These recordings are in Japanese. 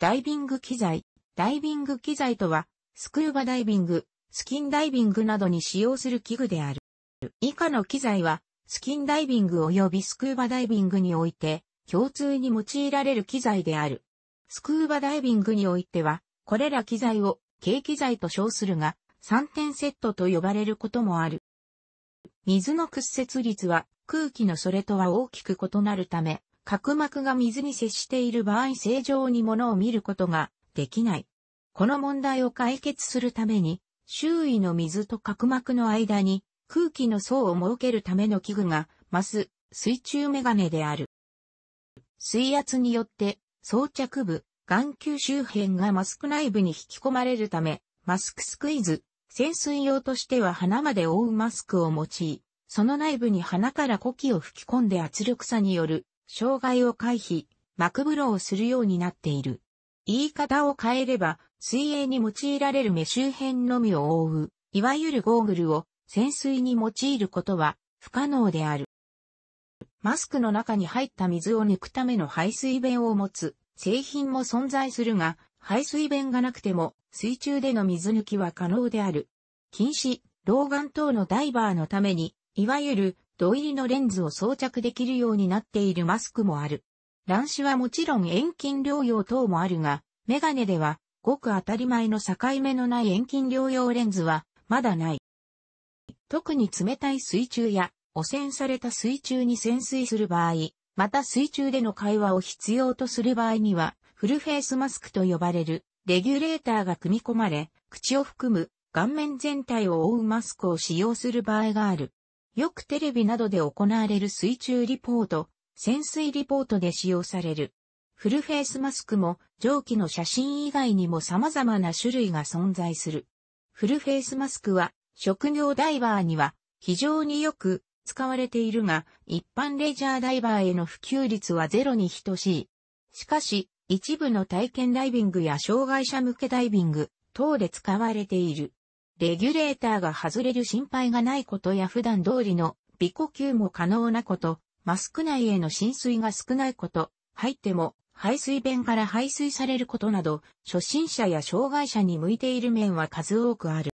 ダイビング機材。ダイビング機材とは、スクーバダイビング、スキンダイビングなどに使用する器具である。以下の機材は、スキンダイビング及びスクーバダイビングにおいて、共通に用いられる機材である。スクーバダイビングにおいては、これら機材を、軽機材と称するが、3点セットと呼ばれることもある。水の屈折率は、空気のそれとは大きく異なるため、角膜が水に接している場合正常に物を見ることができない。この問題を解決するために、周囲の水と角膜の間に空気の層を設けるための器具が、マス、水中メガネである。水圧によって装着部、眼球周辺がマスク内部に引き込まれるため、マスクスクイズ、潜水用としては鼻まで覆うマスクを用い、その内部に鼻から呼気を吹き込んで圧力差による障害を回避、膜風呂をするようになっている。言い方を変えれば、水泳に用いられる目周辺のみを覆う、いわゆるゴーグルを潜水に用いることは不可能である。マスクの中に入った水を抜くための排水弁を持つ製品も存在するが、排水弁がなくても水中での水抜きは可能である。禁止、老眼等のダイバーのために、いわゆる土入りのレンズを装着できるようになっているマスクもある。乱視はもちろん遠近療養等もあるが、メガネでは、ごく当たり前の境目のない遠近療養レンズは、まだない。特に冷たい水中や、汚染された水中に潜水する場合、また水中での会話を必要とする場合には、フルフェイスマスクと呼ばれる、レギュレーターが組み込まれ、口を含む、顔面全体を覆うマスクを使用する場合がある。よくテレビなどで行われる水中リポート、潜水リポートで使用される。フルフェイスマスクも蒸気の写真以外にも様々な種類が存在する。フルフェイスマスクは職業ダイバーには非常によく使われているが、一般レジャーダイバーへの普及率はゼロに等しい。しかし、一部の体験ダイビングや障害者向けダイビング等で使われている。レギュレーターが外れる心配がないことや普段通りの微呼吸も可能なこと、マスク内への浸水が少ないこと、入っても排水弁から排水されることなど、初心者や障害者に向いている面は数多くある。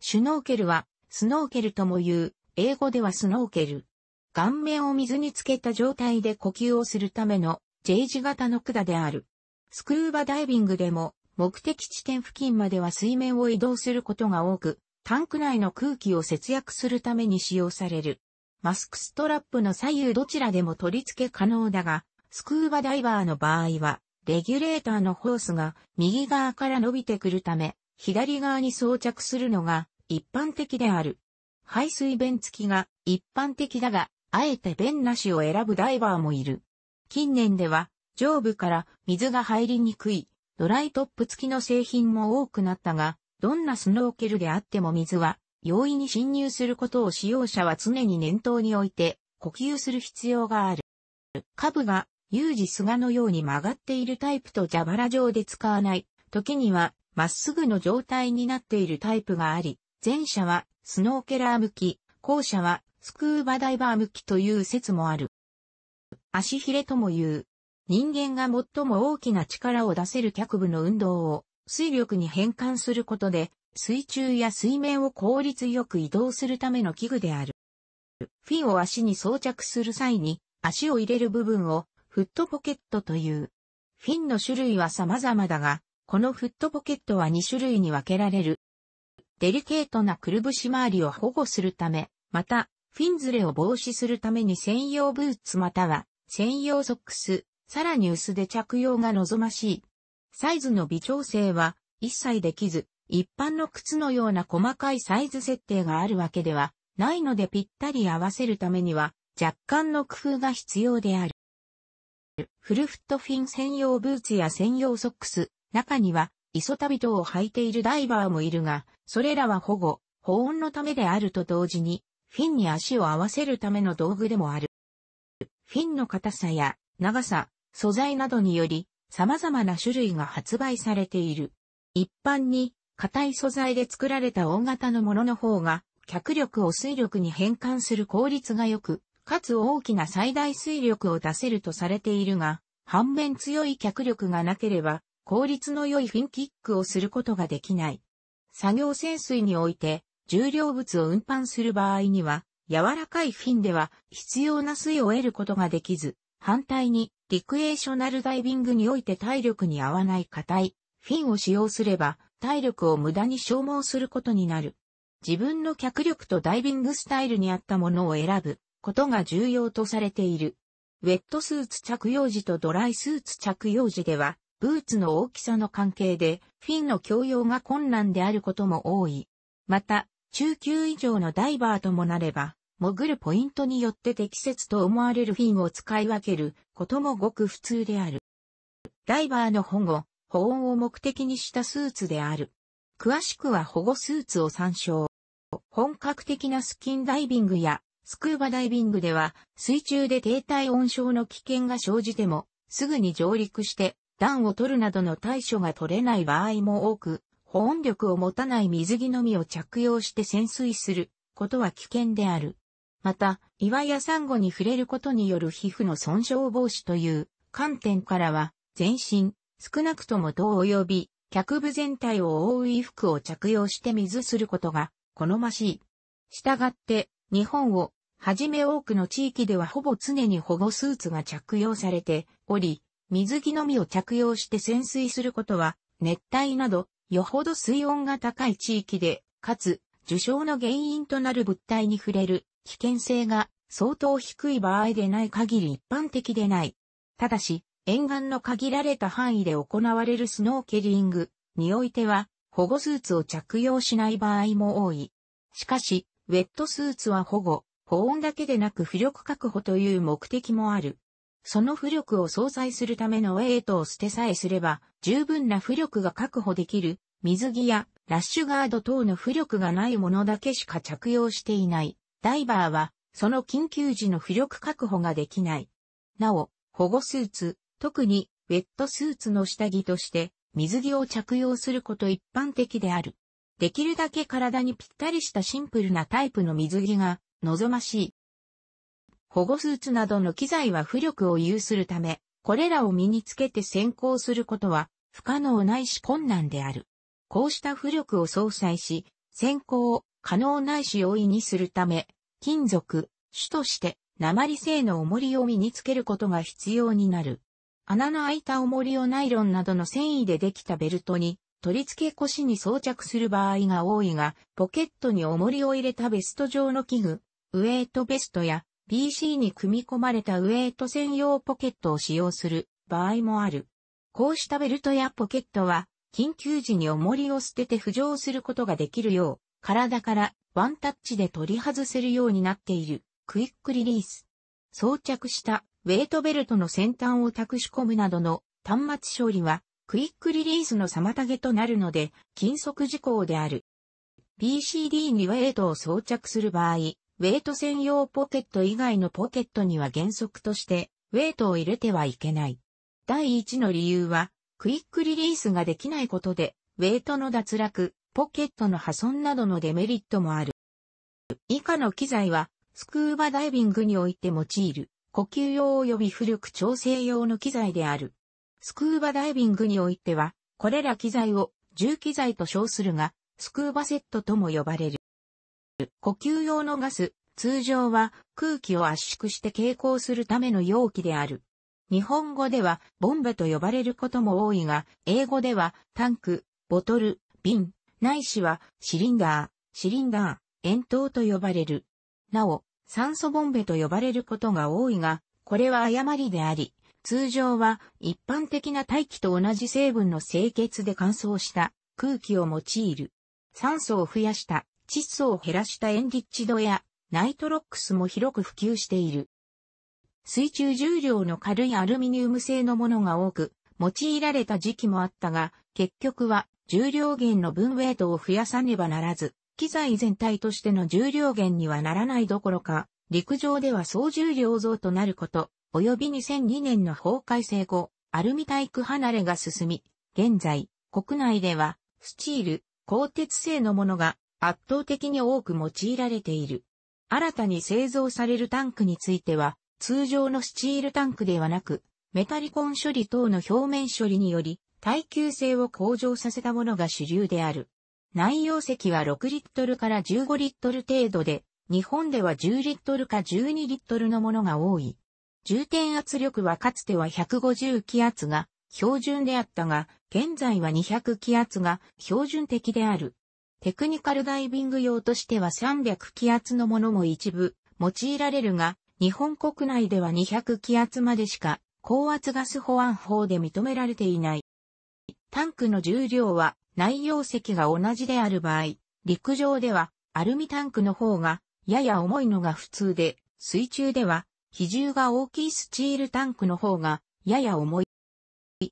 シュノーケルは、スノーケルとも言う、英語ではスノーケル。顔面を水につけた状態で呼吸をするための J 字型の管である。スクーバダイビングでも目的地点付近までは水面を移動することが多く、タンク内の空気を節約するために使用される。マスクストラップの左右どちらでも取り付け可能だが、スクーバダイバーの場合は、レギュレーターのホースが右側から伸びてくるため、左側に装着するのが一般的である。排水弁付きが一般的だが、あえて弁なしを選ぶダイバーもいる。近年では、上部から水が入りにくいドライトップ付きの製品も多くなったが、どんなスノーケルであっても水は容易に侵入することを使用者は常に念頭に置いて呼吸する必要がある。下部が有事菅のように曲がっているタイプと蛇腹状で使わない、時にはまっすぐの状態になっているタイプがあり、前者はスノーケラー向き、後者はスクーバダイバー向きという説もある。足ひれとも言う。人間が最も大きな力を出せる脚部の運動を水力に変換することで、水中や水面を効率よく移動するための器具である。フィンを足に装着する際に、足を入れる部分をフットポケットという。フィンの種類は様々だが、このフットポケットは2種類に分けられる。デリケートなくるぶし回りを保護するため、また、フィンズレを防止するために専用ブーツまたは専用ソックス、さらに薄で着用が望ましい。サイズの微調整は一切できず、一般の靴のような細かいサイズ設定があるわけではないのでぴったり合わせるためには若干の工夫が必要である。フルフットフィン専用ブーツや専用ソックス、中にはイソタビトを履いているダイバーもいるが、それらは保護、保温のためであると同時に、フィンに足を合わせるための道具でもある。フィンの硬さや長さ、素材などにより様々な種類が発売されている。一般に硬い素材で作られた大型のものの方が脚力を水力に変換する効率が良く、かつ大きな最大水力を出せるとされているが、反面強い脚力がなければ効率の良いフィンキックをすることができない。作業潜水において重量物を運搬する場合には、柔らかいフィンでは必要な水を得ることができず、反対に、リクエーショナルダイビングにおいて体力に合わない硬い、フィンを使用すれば、体力を無駄に消耗することになる。自分の脚力とダイビングスタイルに合ったものを選ぶことが重要とされている。ウェットスーツ着用時とドライスーツ着用時では、ブーツの大きさの関係で、フィンの共用が困難であることも多い。また、中級以上のダイバーともなれば、潜るポイントによって適切と思われるフィンを使い分けることもごく普通である。ダイバーの保護、保温を目的にしたスーツである。詳しくは保護スーツを参照。本格的なスキンダイビングやスクーバダイビングでは水中で低体温症の危険が生じてもすぐに上陸して暖を取るなどの対処が取れない場合も多く、保温力を持たない水着のみを着用して潜水することは危険である。また、岩やサンゴに触れることによる皮膚の損傷防止という観点からは、全身、少なくとも胴及び、脚部全体を覆う衣服を着用して水することが好ましい。したがって、日本を、はじめ多くの地域ではほぼ常に保護スーツが着用されており、水着のみを着用して潜水することは、熱帯など、よほど水温が高い地域で、かつ、受傷の原因となる物体に触れる危険性が相当低い場合でない限り一般的でない。ただし、沿岸の限られた範囲で行われるスノーケリングにおいては、保護スーツを着用しない場合も多い。しかし、ウェットスーツは保護、保温だけでなく浮力確保という目的もある。その浮力を相殺するためのウェイトを捨てさえすれば、十分な浮力が確保できる、水着やラッシュガード等の浮力がないものだけしか着用していない。ダイバーは、その緊急時の浮力確保ができない。なお、保護スーツ、特にウェットスーツの下着として水着を着用すること一般的である。できるだけ体にぴったりしたシンプルなタイプの水着が望ましい。保護スーツなどの機材は浮力を有するため、これらを身につけて先行することは不可能ないし困難である。こうした浮力を相殺し、先行を可能ないし容易にするため、金属、種として鉛製の重りを身につけることが必要になる。穴の開いた重りをナイロンなどの繊維でできたベルトに取り付け腰に装着する場合が多いが、ポケットに重りを入れたベスト状の器具、ウェイトベストや PC に組み込まれたウェイト専用ポケットを使用する場合もある。こうしたベルトやポケットは、緊急時に重りを捨てて浮上することができるよう、体からワンタッチで取り外せるようになっているクイックリリース。装着したウェイトベルトの先端を託し込むなどの端末処理はクイックリリースの妨げとなるので禁則事項である。PCD にウェイトを装着する場合、ウェイト専用ポケット以外のポケットには原則としてウェイトを入れてはいけない。第一の理由は、クイックリリースができないことで、ウェイトの脱落、ポケットの破損などのデメリットもある。以下の機材は、スクーバダイビングにおいて用いる、呼吸用及び浮力調整用の機材である。スクーバダイビングにおいては、これら機材を重機材と称するが、スクーバセットとも呼ばれる。呼吸用のガス、通常は空気を圧縮して蛍光するための容器である。日本語ではボンベと呼ばれることも多いが、英語ではタンク、ボトル、瓶ないしはシリンダー、シリンダー、円筒と呼ばれる。なお、酸素ボンベと呼ばれることが多いが、これは誤りであり、通常は一般的な大気と同じ成分の清潔で乾燥した空気を用いる。酸素を増やした窒素を減らしたエンリッチ度やナイトロックスも広く普及している。水中重量の軽いアルミニウム製のものが多く、用いられた時期もあったが、結局は重量減の分ウェイトを増やさねばならず、機材全体としての重量減にはならないどころか、陸上では総重量増となること、及び2002年の法改正後、アルミ体育離れが進み、現在、国内では、スチール、鋼鉄製のものが圧倒的に多く用いられている。新たに製造されるタンクについては、通常のスチールタンクではなく、メタリコン処理等の表面処理により、耐久性を向上させたものが主流である。内容石は6リットルから15リットル程度で、日本では10リットルか12リットルのものが多い。重点圧力はかつては150気圧が標準であったが、現在は200気圧が標準的である。テクニカルダイビング用としては300気圧のものも一部用いられるが、日本国内では200気圧までしか高圧ガス保安法で認められていない。タンクの重量は内容積が同じである場合、陸上ではアルミタンクの方がやや重いのが普通で、水中では比重が大きいスチールタンクの方がやや重い。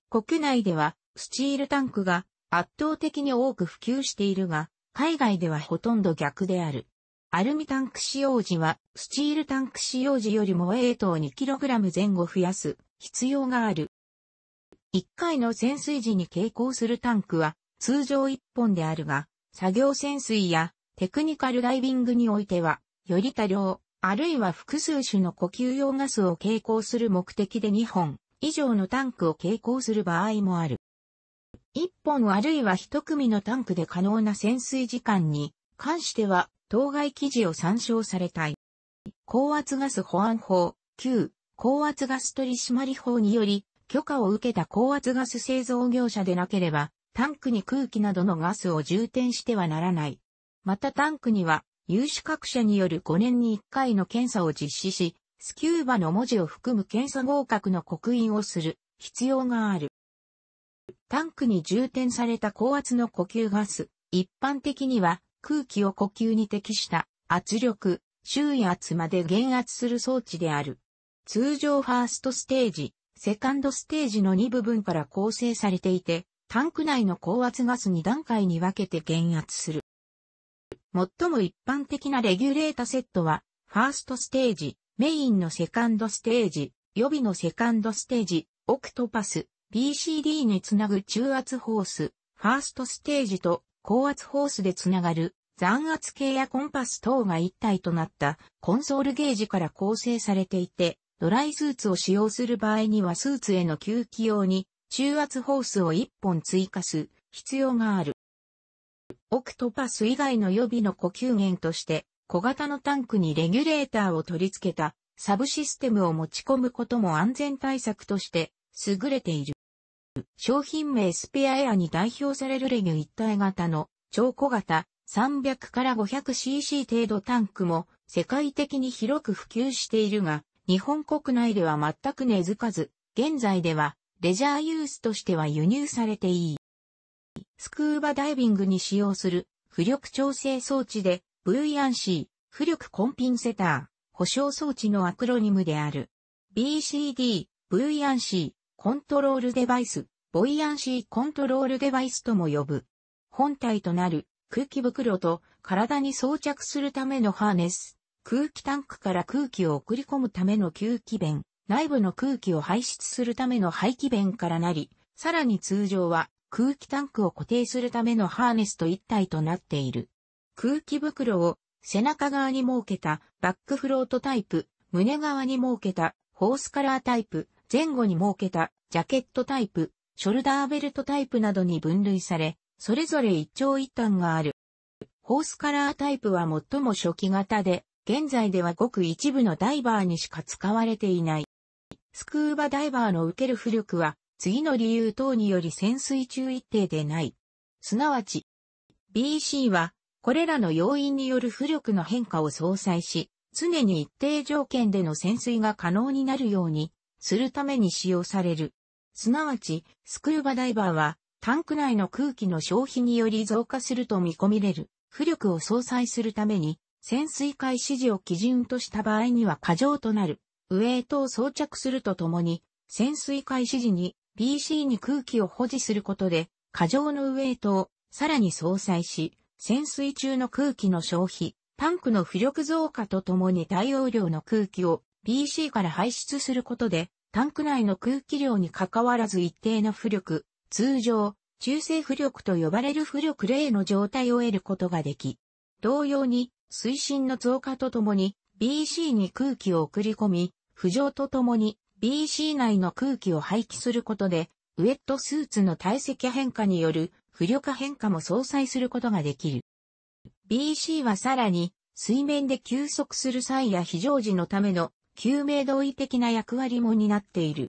国内ではスチールタンクが圧倒的に多く普及しているが、海外ではほとんど逆である。アルミタンク使用時は、スチールタンク使用時よりも A 等 2kg 前後増やす必要がある。1回の潜水時に携行するタンクは通常1本であるが、作業潜水やテクニカルダイビングにおいては、より多量、あるいは複数種の呼吸用ガスを携行する目的で2本以上のタンクを携行する場合もある。1本あるいは1組のタンクで可能な潜水時間に関しては、当該記事を参照されたい。高圧ガス保安法、旧、高圧ガス取締法により、許可を受けた高圧ガス製造業者でなければ、タンクに空気などのガスを充填してはならない。またタンクには、有資格者による5年に1回の検査を実施し、スキューバの文字を含む検査合格の刻印をする必要がある。タンクに充填された高圧の呼吸ガス、一般的には空気を呼吸に適した圧力、周囲圧まで減圧する装置である。通常ファーストステージ、セカンドステージの2部分から構成されていて、タンク内の高圧ガス2段階に分けて減圧する。最も一般的なレギュレータセットは、ファーストステージ、メインのセカンドステージ、予備のセカンドステージ、オクトパス、BCD につなぐ中圧ホース、ファーストステージと高圧ホースでつながる残圧系やコンパス等が一体となったコンソールゲージから構成されていて、ドライスーツを使用する場合にはスーツへの吸気用に中圧ホースを1本追加す必要がある。オクトパス以外の予備の呼吸源として小型のタンクにレギュレーターを取り付けたサブシステムを持ち込むことも安全対策として優れている。商品名スペアエアに代表されるレギュ一体型の超小型300から 500cc 程度タンクも世界的に広く普及しているが、日本国内では全く根付かず、現在ではレジャーユースとしては輸入されていい。スクーバダイビングに使用する浮力調整装置で VNC、浮力コンピンセター、保証装置のアクロニムである。BCD、VNC、コントロールデバイス、ボイアンシーコントロールデバイスとも呼ぶ。本体となる空気袋と体に装着するためのハーネス空気タンクから空気を送り込むための吸気弁、内部の空気を排出するための排気弁からなり、さらに通常は空気タンクを固定するためのハーネスと一体となっている。空気袋を背中側に設けたバックフロートタイプ、胸側に設けたホースカラータイプ、前後に設けたジャケットタイプ、ショルダーベルトタイプなどに分類され、それぞれ一長一短がある。ホースカラータイプは最も初期型で、現在ではごく一部のダイバーにしか使われていない。スクーバダイバーの受ける浮力は、次の理由等により潜水中一定でない。すなわち、BC は、これらの要因による浮力の変化を相殺し、常に一定条件での潜水が可能になるようにするために使用される。すなわち、スクーバダイバーは、タンク内の空気の消費により増加すると見込みれる、浮力を相殺するために、潜水開始時を基準とした場合には過剰となる、ウェイトを装着するとともに、潜水開始時に PC に空気を保持することで、過剰のウェイトをさらに相殺し、潜水中の空気の消費、タンクの浮力増加とともに大容量の空気を PC から排出することで、タンク内の空気量に関わらず一定の浮力、通常、中性浮力と呼ばれる浮力例の状態を得ることができ、同様に水深の増加とともに BC に空気を送り込み、浮上とともに BC 内の空気を廃棄することで、ウェットスーツの体積変化による浮力変化も相殺することができる。BC はさらに水面で休息する際や非常時のための救命同意的な役割も担っている。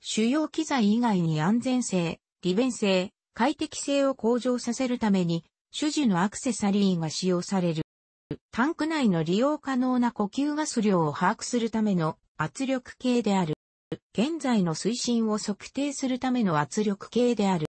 主要機材以外に安全性、利便性、快適性を向上させるために、種々のアクセサリーが使用される。タンク内の利用可能な呼吸ガス量を把握するための圧力計である。現在の水深を測定するための圧力計である。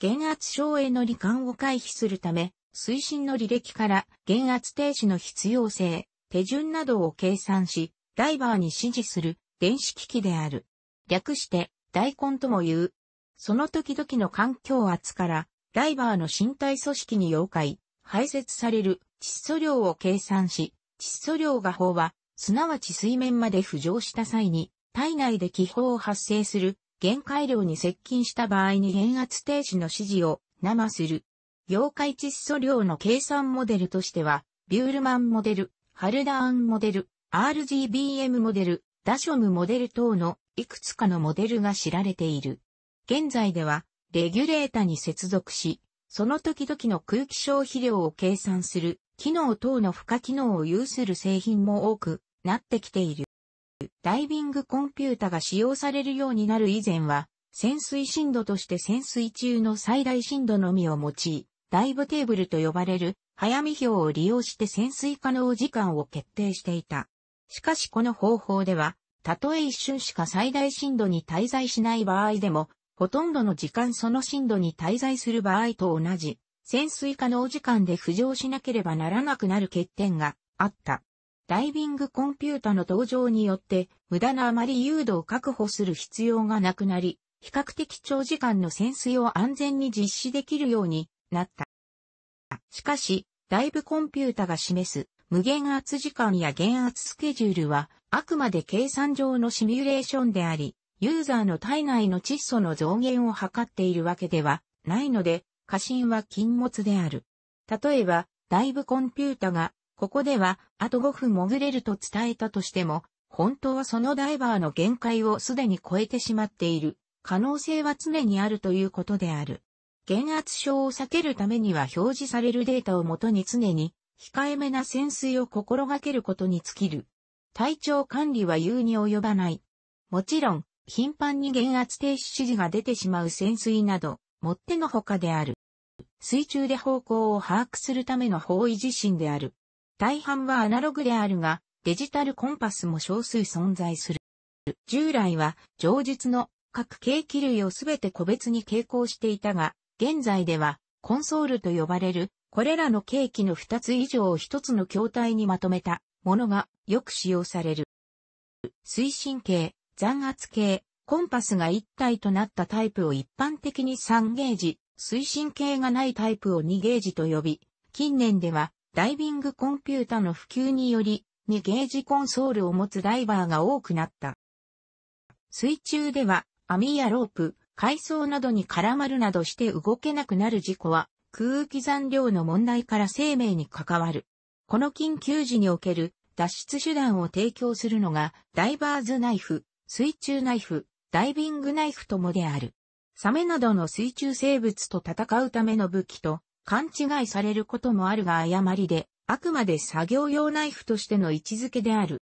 減圧症への罹患を回避するため、水深の履歴から減圧停止の必要性、手順などを計算し、ダイバーに指示する電子機器である。略して、大根とも言う。その時々の環境圧から、ダイバーの身体組織に溶解、排泄される窒素量を計算し、窒素量が飽和、すなわち水面まで浮上した際に、体内で気泡を発生する限界量に接近した場合に減圧停止の指示を生する。溶解窒素量の計算モデルとしては、ビュールマンモデル、ハルダーンモデル、RGBM モデル、ダショムモデル等のいくつかのモデルが知られている。現在では、レギュレータに接続し、その時々の空気消費量を計算する機能等の付加機能を有する製品も多くなってきている。ダイビングコンピュータが使用されるようになる以前は、潜水深度として潜水中の最大深度のみを用い、ダイブテーブルと呼ばれる早見表を利用して潜水可能時間を決定していた。しかしこの方法では、たとえ一瞬しか最大深度に滞在しない場合でも、ほとんどの時間その深度に滞在する場合と同じ潜水可能時間で浮上しなければならなくなる欠点があった。ダイビングコンピュータの登場によって無駄なあまり誘導を確保する必要がなくなり、比較的長時間の潜水を安全に実施できるようになった。しかし、ダイブコンピュータが示す無限圧時間や減圧スケジュールはあくまで計算上のシミュレーションであり、ユーザーの体内の窒素の増減を図っているわけではないので、過信は禁物である。例えば、ダイブコンピュータが、ここでは、あと5分潜れると伝えたとしても、本当はそのダイバーの限界をすでに超えてしまっている。可能性は常にあるということである。減圧症を避けるためには表示されるデータをもとに常に控えめな潜水を心がけることに尽きる。体調管理は言うに及ばない。もちろん、頻繁に減圧停止指示が出てしまう潜水など、もってのほかである。水中で方向を把握するための方位自身である。大半はアナログであるが、デジタルコンパスも少数存在する。従来は、上述の各景気類をすべて個別に傾向していたが、現在では、コンソールと呼ばれる、これらの景気の2つ以上を1つの筐体にまとめたものがよく使用される。推進系、残圧系、コンパスが一体となったタイプを一般的に3ゲージ、推進系がないタイプを2ゲージと呼び、近年ではダイビングコンピュータの普及により、2ゲージコンソールを持つダイバーが多くなった。水中では網やロープ、海藻などに絡まるなどして動けなくなる事故は空気残量の問題から生命に関わる。この緊急時における脱出手段を提供するのがダイバーズナイフ、水中ナイフ、ダイビングナイフともである。サメなどの水中生物と戦うための武器と勘違いされることもあるが誤りで、あくまで作業用ナイフとしての位置づけである。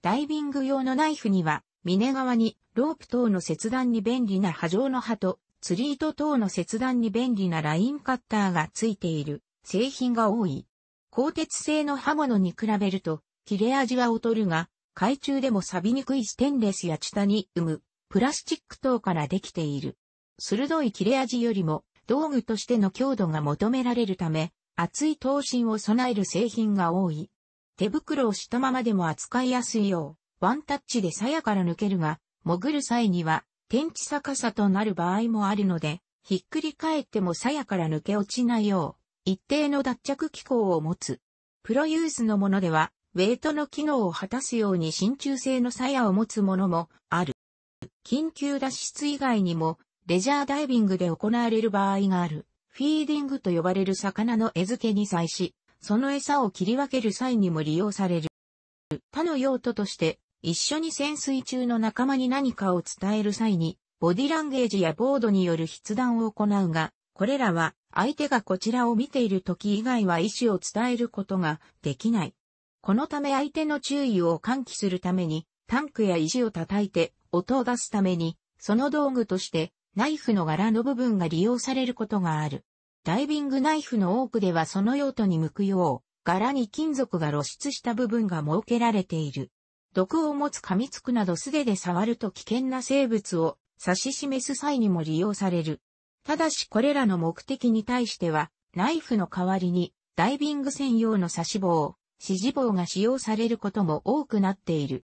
ダイビング用のナイフには、峰側にロープ等の切断に便利な波状の刃と、釣り糸等の切断に便利なラインカッターがついている製品が多い。鋼鉄製の刃物に比べると切れ味は劣るが、海中でも錆びにくいステンレスやチタに生むプラスチック等からできている。鋭い切れ味よりも道具としての強度が求められるため、厚い刀身を備える製品が多い。手袋をしたままでも扱いやすいよう、ワンタッチで鞘から抜けるが、潜る際には、天地逆さとなる場合もあるので、ひっくり返っても鞘から抜け落ちないよう、一定の脱着機構を持つ。プロユースのものでは、ウェイトの機能を果たすように真鍮製の鞘を持つものもある。緊急脱出以外にも、レジャーダイビングで行われる場合がある。フィーディングと呼ばれる魚の餌付けに際し、その餌を切り分ける際にも利用される。他の用途として、一緒に潜水中の仲間に何かを伝える際に、ボディランゲージやボードによる筆談を行うが、これらは相手がこちらを見ている時以外は意思を伝えることができない。このため相手の注意を喚起するために、タンクや石を叩いて音を出すために、その道具としてナイフの柄の部分が利用されることがある。ダイビングナイフの多くではその用途に向くよう、柄に金属が露出した部分が設けられている。毒を持つ噛みつくなど素手で触ると危険な生物を指し示す際にも利用される。ただしこれらの目的に対しては、ナイフの代わりにダイビング専用の刺し棒、指示棒が使用されることも多くなっている。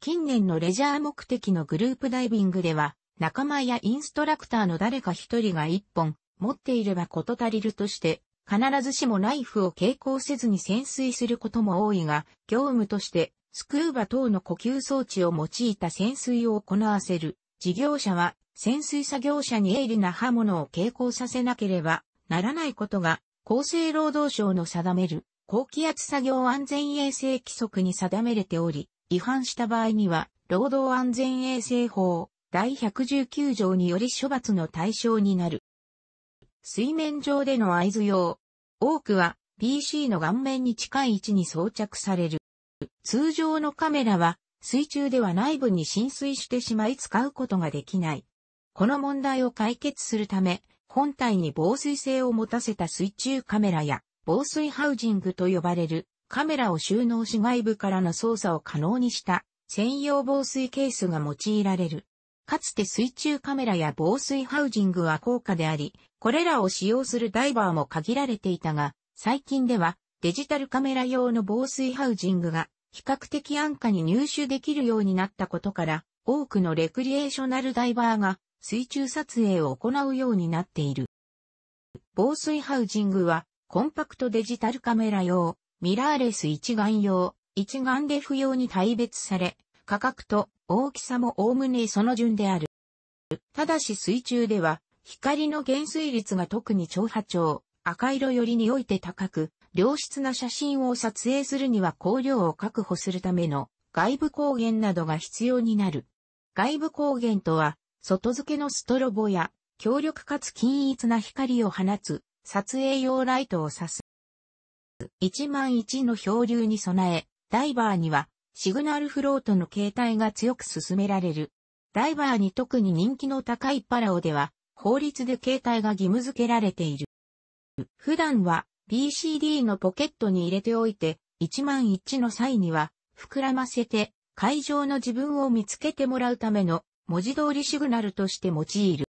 近年のレジャー目的のグループダイビングでは、仲間やインストラクターの誰か一人が一本持っていればこと足りるとして、必ずしもナイフを携行せずに潜水することも多いが、業務としてスクーバ等の呼吸装置を用いた潜水を行わせる事業者は潜水作業者に鋭利な刃物を携行させなければならないことが厚生労働省の定める高気圧作業安全衛生規則に定めれており、違反した場合には、労働安全衛生法、第119条により処罰の対象になる。水面上での合図用。多くは PC の顔面に近い位置に装着される。通常のカメラは水中では内部に浸水してしまい使うことができない。この問題を解決するため、本体に防水性を持たせた水中カメラや防水ハウジングと呼ばれるカメラを収納し外部からの操作を可能にした専用防水ケースが用いられる。かつて水中カメラや防水ハウジングは高価であり、これらを使用するダイバーも限られていたが、最近ではデジタルカメラ用の防水ハウジングが比較的安価に入手できるようになったことから、多くのレクリエーショナルダイバーが水中撮影を行うようになっている。防水ハウジングはコンパクトデジタルカメラ用ミラーレス一眼用、一眼レフ用に大別され、価格と大きさもおおむねその順である。ただし水中では、光の減衰率が特に超波長、赤色よりにおいて高く、良質な写真を撮影するには光量を確保するための外部光源などが必要になる。外部光源とは、外付けのストロボや強力かつ均一な光を放つ撮影用ライトを指す。1万1の漂流に備え、ダイバーにはシグナルフロートの形態が強く進められる。ダイバーに特に人気の高いパラオでは法律で形態が義務付けられている。普段は BCD のポケットに入れておいて1万1の際には膨らませて会場の自分を見つけてもらうための文字通りシグナルとして用いる。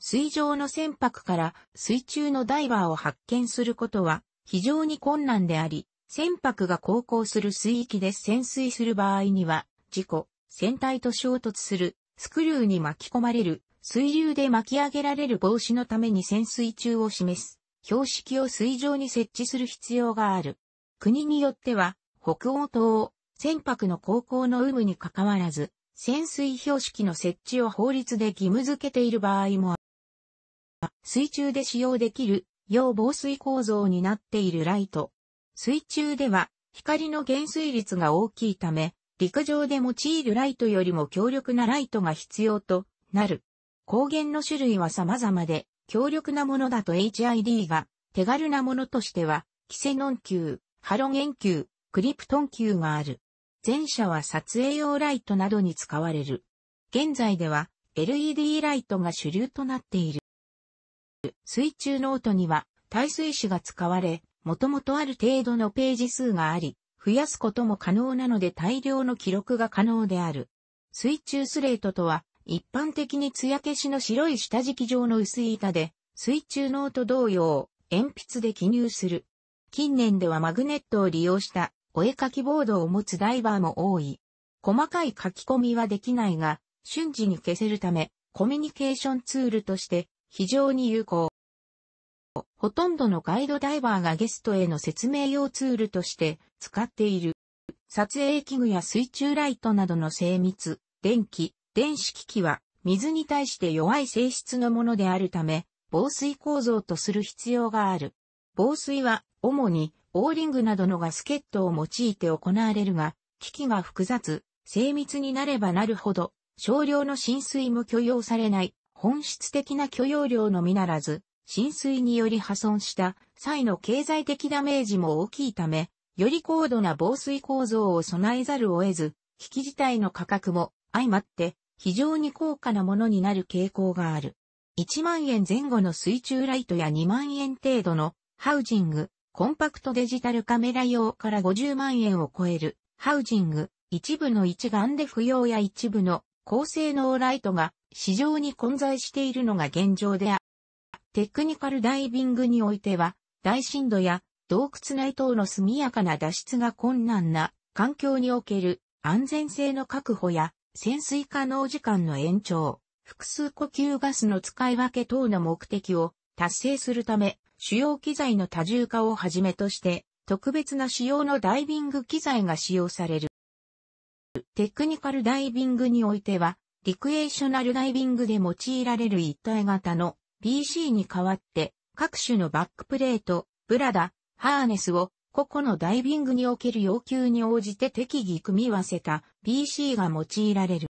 水上の船舶から水中のダイバーを発見することは非常に困難であり、船舶が航行する水域で潜水する場合には、事故、船体と衝突する、スクリューに巻き込まれる、水流で巻き上げられる防止のために潜水中を示す、標識を水上に設置する必要がある。国によっては、北欧島を船舶の航行の有無に関わらず、潜水標識の設置を法律で義務付けている場合も水中で使用できる要防水構造になっているライト。水中では光の減衰率が大きいため、陸上で用いるライトよりも強力なライトが必要となる。光源の種類は様々で、強力なものだと HID が、手軽なものとしては、キセノン球、ハロゲン球、クリプトン球がある。前者は撮影用ライトなどに使われる。現在では LED ライトが主流となっている。水中ノートには耐水紙が使われ、もともとある程度のページ数があり、増やすことも可能なので大量の記録が可能である。水中スレートとは、一般的に艶消しの白い下敷き状の薄い板で、水中ノート同様、鉛筆で記入する。近年ではマグネットを利用したお絵描きボードを持つダイバーも多い。細かい書き込みはできないが、瞬時に消せるため、コミュニケーションツールとして非常に有効。ほとんどのガイドダイバーがゲストへの説明用ツールとして使っている。撮影器具や水中ライトなどの精密、電気、電子機器は水に対して弱い性質のものであるため、防水構造とする必要がある。防水は主にオーリングなどのガスケットを用いて行われるが、機器が複雑、精密になればなるほど、少量の浸水も許容されない本質的な許容量のみならず、浸水により破損した際の経済的ダメージも大きいため、より高度な防水構造を備えざるを得ず、機器自体の価格も相まって非常に高価なものになる傾向がある。1万円前後の水中ライトや2万円程度のハウジング、コンパクトデジタルカメラ用から50万円を超えるハウジング、一部の一眼で不要や一部の高性能ライトが市場に混在しているのが現状である。テクニカルダイビングにおいては、大深度や洞窟内等の速やかな脱出が困難な環境における安全性の確保や潜水可能時間の延長、複数呼吸ガスの使い分け等の目的を達成するため、主要機材の多重化をはじめとして、特別な仕様のダイビング機材が使用される。テクニカルダイビングにおいては、リクエーショナルダイビングで用いられる一体型の PC に代わって、各種のバックプレート、ブラダ、ハーネスを個々のダイビングにおける要求に応じて適宜組み合わせた PC が用いられる。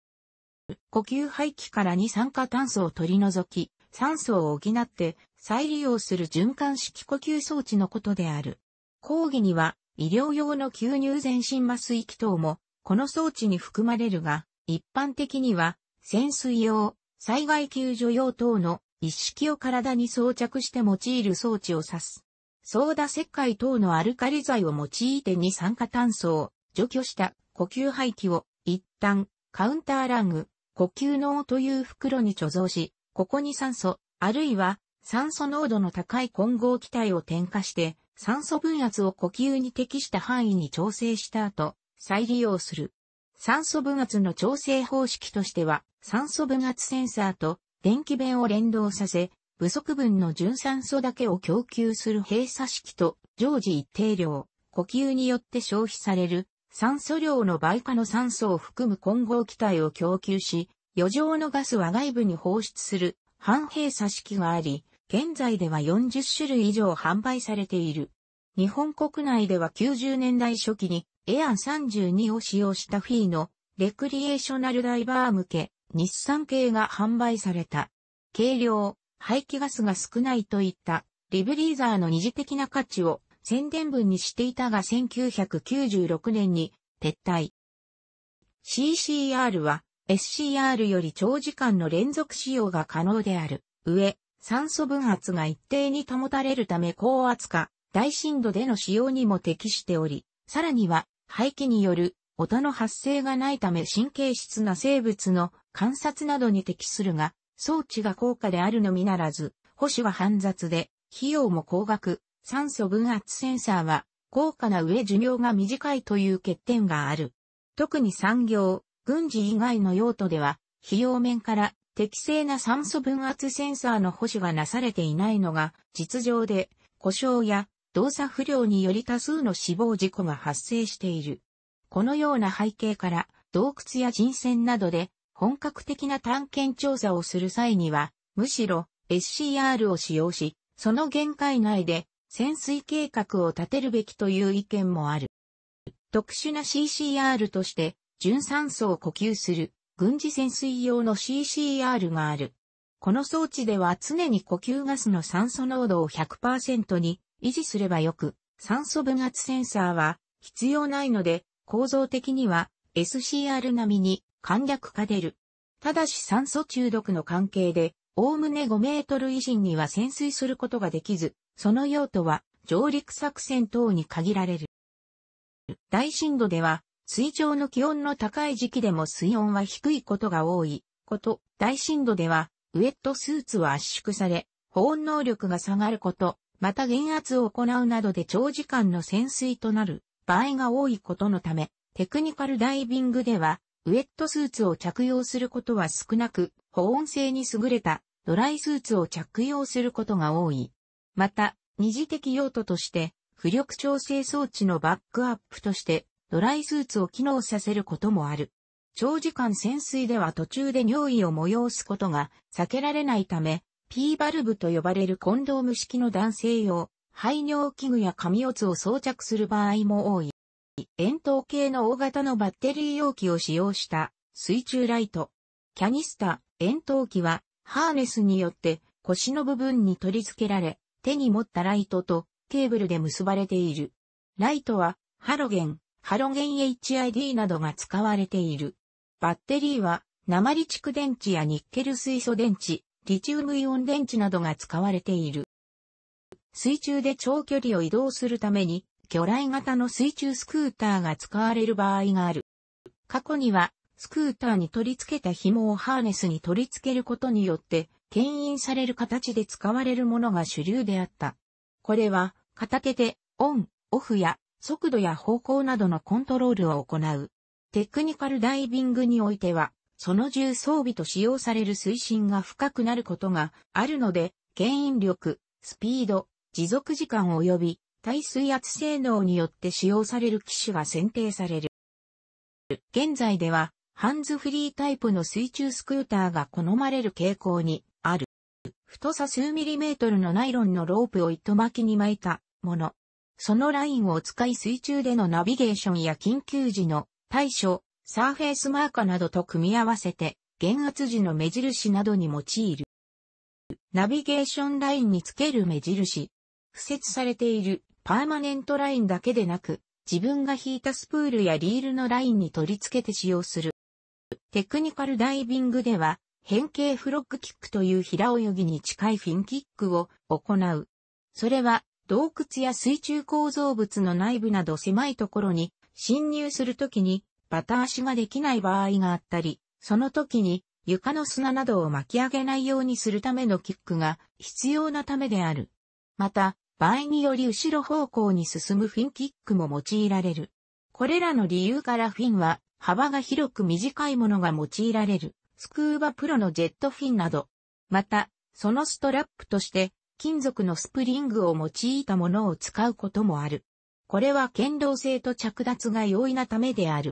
呼吸排気から二酸化炭素を取り除き、酸素を補って再利用する循環式呼吸装置のことである。講義には医療用の吸入全身麻酔器等もこの装置に含まれるが、一般的には、潜水用、災害救助用等の一式を体に装着して用いる装置を指す。ソーダ石灰等のアルカリ剤を用いて二酸化炭素を除去した呼吸排気を一旦カウンターラング、呼吸脳という袋に貯蔵し、ここに酸素、あるいは酸素濃度の高い混合気体を添加して、酸素分圧を呼吸に適した範囲に調整した後、再利用する。酸素分圧の調整方式としては、酸素分圧センサーと電気弁を連動させ、不足分の純酸素だけを供給する閉鎖式と常時一定量、呼吸によって消費される酸素量の倍化の酸素を含む混合気体を供給し、余剰のガスは外部に放出する半閉鎖式があり、現在では40種類以上販売されている。日本国内では90年代初期にエアン32を使用したフィーのレクリエーショナルダイバー向け日産系が販売された。軽量、排気ガスが少ないといったリブリーザーの二次的な価値を宣伝文にしていたが1996年に撤退。CCR は SCR より長時間の連続使用が可能である。上、酸素分圧が一定に保たれるため高圧化、大振度での使用にも適しており、さらには排気による音の発生がないため神経質な生物の観察などに適するが、装置が高価であるのみならず、保守は煩雑で、費用も高額、酸素分圧センサーは高価な上寿命が短いという欠点がある。特に産業、軍事以外の用途では、費用面から適正な酸素分圧センサーの保守がなされていないのが実情で、故障や動作不良により多数の死亡事故が発生している。このような背景から、洞窟や人選などで本格的な探検調査をする際には、むしろ SCR を使用し、その限界内で潜水計画を立てるべきという意見もある。特殊な CCR として、純酸素を呼吸する軍事潜水用の CCR がある。この装置では常に呼吸ガスの酸素濃度を100%に維持すればよく、酸素分圧センサーは必要ないので、構造的には SCR 並みに簡略化出る。ただし酸素中毒の関係で、おおむね5メートル以上には潜水することができず、その用途は上陸作戦等に限られる。大震度では、水上の気温の高い時期でも水温は低いことが多いこと、大震度では、ウエットスーツは圧縮され、保温能力が下がること、また減圧を行うなどで長時間の潜水となる場合が多いことのため、テクニカルダイビングでは、ウェットスーツを着用することは少なく、保温性に優れたドライスーツを着用することが多い。また、二次的用途として、浮力調整装置のバックアップとして、ドライスーツを機能させることもある。長時間潜水では途中で尿意を催すことが避けられないため、P バルブと呼ばれるコンドーム式の男性用、排尿器具や紙おつを装着する場合も多い。円筒形の大型のバッテリー容器を使用した水中ライト。キャニスタ、円筒器はハーネスによって腰の部分に取り付けられ、手に持ったライトとケーブルで結ばれている。ライトはハロゲン、ハロゲン HID などが使われている。バッテリーは鉛蓄電池やニッケル水素電池、リチウムイオン電池などが使われている。水中で長距離を移動するために、魚雷型の水中スクーターが使われる場合がある。過去には、スクーターに取り付けた紐をハーネスに取り付けることによって、牽引される形で使われるものが主流であった。これは、片手で、オン、オフや、速度や方向などのコントロールを行う。テクニカルダイビングにおいては、その重装備と使用される水深が深くなることがあるので、牽引力、スピード、持続時間及び耐水圧性能によって使用される機種が選定される。現在では、ハンズフリータイプの水中スクーターが好まれる傾向にある。太さ数ミリメートルのナイロンのロープを糸巻きに巻いたもの。そのラインを使い水中でのナビゲーションや緊急時の対処、サーフェイスマーカーなどと組み合わせて、減圧時の目印などに用いる。ナビゲーションラインにつける目印。付設されているパーマネントラインだけでなく、自分が引いたスプールやリールのラインに取り付けて使用する。テクニカルダイビングでは、変形フロッグキックという平泳ぎに近いフィンキックを行う。それは、洞窟や水中構造物の内部など狭いところに侵入するときにバタ足ができない場合があったり、その時に床の砂などを巻き上げないようにするためのキックが必要なためである。また、場合により後ろ方向に進むフィンキックも用いられる。これらの理由からフィンは幅が広く短いものが用いられる。スクーバプロのジェットフィンなど。また、そのストラップとして金属のスプリングを用いたものを使うこともある。これは剣道性と着脱が容易なためである。